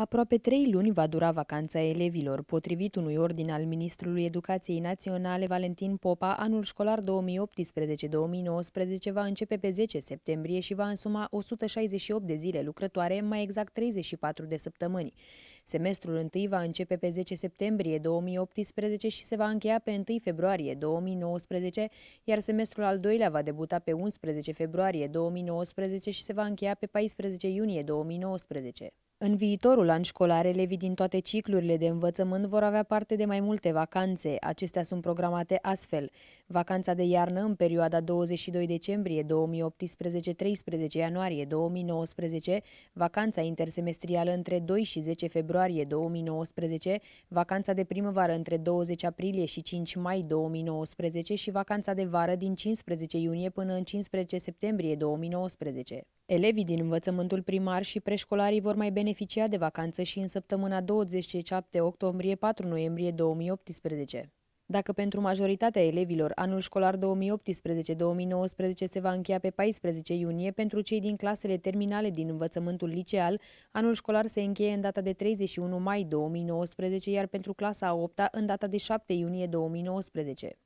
Aproape trei luni va dura vacanța elevilor. Potrivit unui ordin al Ministrului Educației Naționale, Valentin Popa, anul școlar 2018-2019 va începe pe 10 septembrie și va însuma 168 de zile lucrătoare, mai exact 34 de săptămâni. Semestrul întâi va începe pe 10 septembrie 2018 și se va încheia pe 1 februarie 2019, iar semestrul al doilea va debuta pe 11 februarie 2019 și se va încheia pe 14 iunie 2019. În viitorul an școlar, elevii din toate ciclurile de învățământ vor avea parte de mai multe vacanțe. Acestea sunt programate astfel. Vacanța de iarnă în perioada 22 decembrie 2018-13 ianuarie 2019, vacanța intersemestrială între 2 și 10 februarie 2019, vacanța de primăvară între 20 aprilie și 5 mai 2019 și vacanța de vară din 15 iunie până în 15 septembrie 2019. Elevii din învățământul primar și preșcolarii vor mai beneficia de vacanță și în săptămâna 27 octombrie-4 noiembrie 2018. Dacă pentru majoritatea elevilor anul școlar 2018-2019 se va încheia pe 14 iunie, pentru cei din clasele terminale din învățământul liceal, anul școlar se încheie în data de 31 mai 2019, iar pentru clasa a 8-a în data de 7 iunie 2019.